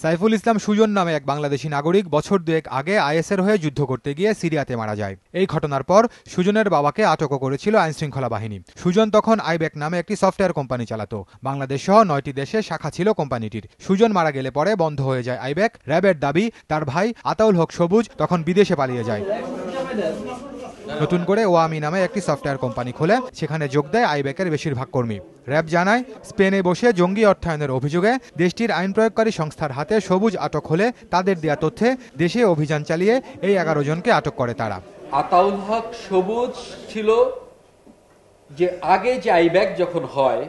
সাইফুল ইসলাম সুজন নামে এক বাংলাদেশি নাগরিক বছর দুয়েক আগে আইএসের হয়ে যুদ্ধ করতে গিয়ে সিরিয়াতে মারা যায় এই ঘটনার পর সুজনের বাবাকে আটকও করেছিল আইনশৃঙ্খলা বাহিনী সুজন তখন আইবেক নামে একটি সফটওয়্যার কোম্পানি চালাতো বাংলাদেশ সহ নয়টি দেশে শাখা ছিল কোম্পানিটির সুজন মারা গেলে পরে বন্ধ হয়ে যায় আইবেক র্যাবের দাবি তার ভাই আতাউল হক সবুজ তখন বিদেশে পালিয়ে যায় নতুন করে ওয়ামি নামে একটি সফটওয়্যার কোম্পানি খুলে সেখানে যোগ দেয় আইব্যাকের বেশিরভাগ কর্মী র্যাব জানায় স্পেনে বসে জঙ্গি অর্থায়নের অভিযোগে দেশটির আইন প্রয়োগকারী সংস্থার হাতে সবুজ আটক হলে তাদের দেয়া তথ্যে দেশে অভিযান চালিয়ে এই এগারো জনকে আটক করে তারা আতাউল হক সবুজ ছিল যে আগে যে আইব্যাক যখন হয়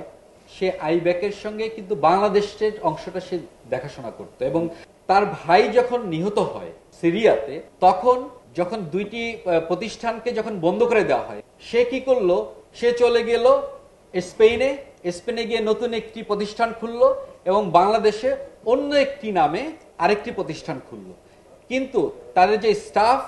সে আইব্যাকের সঙ্গে কিন্তু বাংলাদেশের অংশটা সে দেখাশোনা করত এবং তার ভাই যখন নিহত হয় সিরিয়াতে তখন যখন দুইটি প্রতিষ্ঠানকে যখন বন্ধ করে দেওয়া হয় সে কি করলো সে চলে গেল স্পেনে স্পেনে গিয়ে নতুন একটি প্রতিষ্ঠান খুললো এবং বাংলাদেশে অন্য একটি নামে আরেকটি প্রতিষ্ঠান খুললো কিন্তু তাদের যে স্টাফ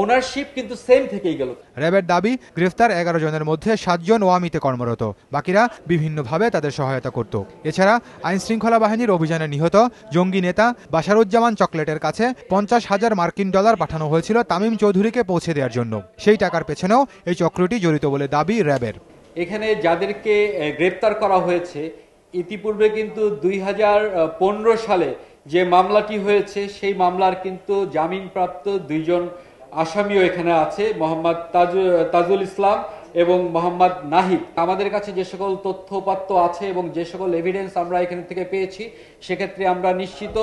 ওনারশিপ কিন্তু সেম থেকেই গেল র্যাবের দাবি গ্রেফতার এগারো জনের মধ্যে সাতজন ওয়ামিতে কর্মরত বাকিরা বিভিন্নভাবে তাদের সহায়তা করত এছাড়া আইন শৃঙ্খলা বাহিনীর অভিযানে নিহত জঙ্গি নেতা বাশারুজ্জামান চকলেটের কাছে পঞ্চাশ হাজার মার্কিন ডলার পাঠানো হয়েছিল তামিম চৌধুরীকে পৌঁছে দেওয়ার জন্য সেই টাকার পেছনেও এই চক্রটি জড়িত বলে দাবি র্যাবের এখানে যাদেরকে গ্রেপ্তার করা হয়েছে ইতিপূর্বে কিন্তু দুই সালে যে মামলাটি হয়েছে সেই মামলার কিন্তু জামিনপ্রাপ্ত দুইজন আসামিও এখানে আছে মোহাম্মদ তাজুল ইসলাম এবং মোহাম্মদ নাহিদ আমাদের কাছে যে সকল তথ্যপাত্য আছে এবং যে সকল এভিডেন্স আমরা এখান থেকে পেয়েছি সেক্ষেত্রে আমরা নিশ্চিত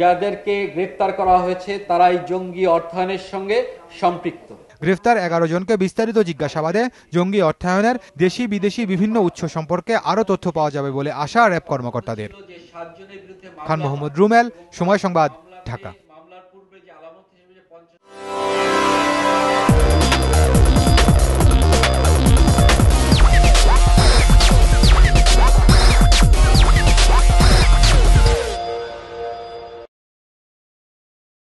যাদেরকে গ্রেপ্তার করা হয়েছে তারাই জঙ্গি অর্থায়নের সঙ্গে সম্পৃক্ত গ্রেফতার এগারো জনকে বিস্তারিত জিজ্ঞাসাবাদে জঙ্গি অর্থায়নের দেশি বিদেশি বিভিন্ন উৎস সম্পর্কে আরও তথ্য পাওয়া যাবে বলে আশা র্যাব কর্মকর্তাদের খান মোহাম্মদ রুমেল সময় সংবাদ ঢাকা